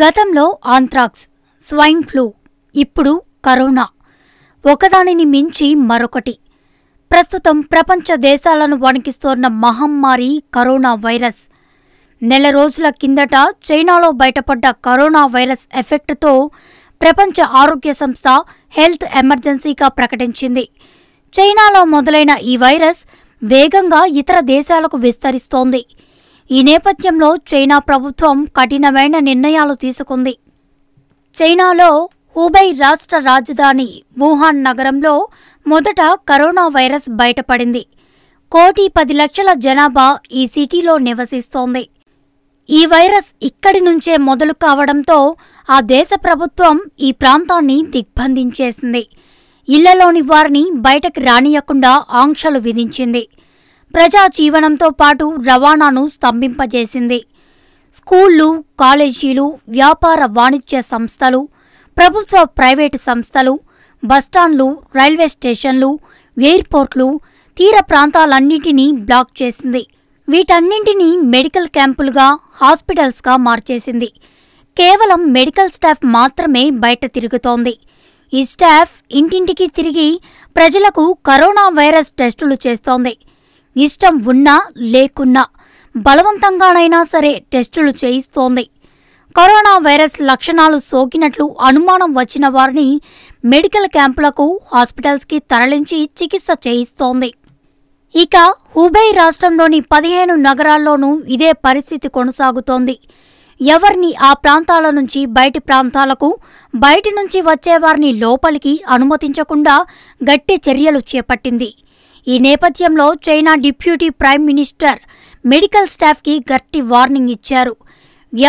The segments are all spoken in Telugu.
గతంలో ఆంథ్రాక్స్ స్వైన్ ఫ్లూ ఇప్పుడు కరోనా ఒకదానిని మించి మరొకటి ప్రస్తుతం ప్రపంచ దేశాలను వణికిస్తోన్న మహమ్మారి కరోనా వైరస్ నెల రోజుల కిందట చైనాలో బయటపడ్డ కరోనా వైరస్ ఎఫెక్ట్తో ప్రపంచ ఆరోగ్య సంస్థ హెల్త్ ఎమర్జెన్సీగా ప్రకటించింది చైనాలో మొదలైన ఈ వైరస్ వేగంగా ఇతర దేశాలకు విస్తరిస్తోంది ఈ నేపథ్యంలో చైనా ప్రభుత్వం కఠినమైన నిర్ణయాలు తీసుకుంది చైనాలో హూబై రాష్ట్ర రాజధాని వుహాన్ నగరంలో మొదట కరోనా వైరస్ బయటపడింది కోటి పది లక్షల జనాభా ఈ సిటీలో నివసిస్తోంది ఈ వైరస్ ఇక్కడి నుంచే మొదలు కావడంతో ఆ దేశ ప్రభుత్వం ఈ ప్రాంతాన్ని దిగ్బంధించేసింది ఇళ్లలోని వారిని బయటకు రానియకుండా ఆంక్షలు విధించింది ప్రజా జీవనంతో పాటు రవాణాను స్తంభింపజేసింది స్కూళ్ళు కాలేజీలు వ్యాపార వాణిజ్య సంస్థలు ప్రభుత్వ ప్రైవేటు సంస్థలు బస్టాండ్లు రైల్వే స్టేషన్లు ఎయిర్పోర్ట్లు తీర ప్రాంతాలన్నింటినీ బ్లాక్ చేసింది వీటన్నింటినీ మెడికల్ క్యాంపులుగా హాస్పిటల్స్గా మార్చేసింది కేవలం మెడికల్ స్టాఫ్ మాత్రమే బయట తిరుగుతోంది ఈ స్టాఫ్ ఇంటింటికి తిరిగి ప్రజలకు కరోనా వైరస్ టెస్టులు చేస్తోంది ఇష్టం ఉన్నా లేకున్నా బలవంతంగానైనా సరే టెస్టులు చేయిస్తోంది కరోనా వైరస్ లక్షణాలు సోకినట్లు అనుమానం వచ్చిన వారిని మెడికల్ క్యాంపులకు హాస్పిటల్స్కి తరలించి చికిత్స చేయిస్తోంది ఇక హుబై రాష్ట్రంలోని పదిహేను నగరాల్లోనూ ఇదే పరిస్థితి కొనసాగుతోంది ఎవరిని ఆ ప్రాంతాల నుంచి బయటి ప్రాంతాలకు బయటి నుంచి వచ్చేవారిని లోపలికి అనుమతించకుండా గట్టి చర్యలు చేపట్టింది ఈ నేపథ్యంలో China deputy prime minister medical స్టాఫ్కి గట్టి వార్నింగ్ ఇచ్చారు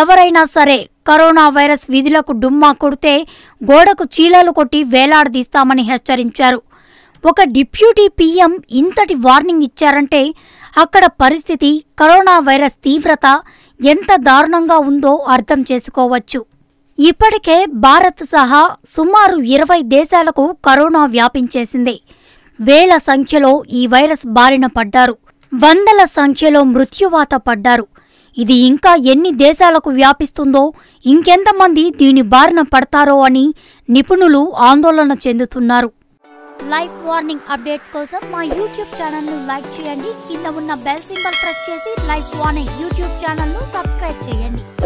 ఎవరైనా సరే కరోనా వైరస్ విధులకు డుమ్మా కొడితే గోడకు చీలలు కొట్టి వేలాడదీస్తామని హెచ్చరించారు ఒక డిప్యూటీ పీఎం ఇంతటి వార్నింగ్ ఇచ్చారంటే అక్కడ పరిస్థితి కరోనా వైరస్ తీవ్రత ఎంత దారుణంగా ఉందో అర్థం చేసుకోవచ్చు ఇప్పటికే భారత్ సహా సుమారు ఇరవై దేశాలకు కరోనా వ్యాపించేసింది వేల సంఖ్యలో ఈ వైరస్ బారిన పడ్డారు వందల సంఖ్యలో మృత్యువాత పడ్డారు ఇది ఇంకా ఎన్ని దేశాలకు వ్యాపిస్తుందో ఇంకెంతమంది దీని బారిన పడతారో అని నిపుణులు ఆందోళన చెందుతున్నారు లైఫ్ వార్నింగ్ అప్డేట్స్ కోసం మా యూట్యూబ్ ఛానల్ను లైక్ చేయండి కింద ఉన్న బెల్ సింబల్ ప్రెస్ చేసి లైఫ్ వార్నింగ్ యూట్యూబ్ ఛానల్ను సబ్స్క్రైబ్ చేయండి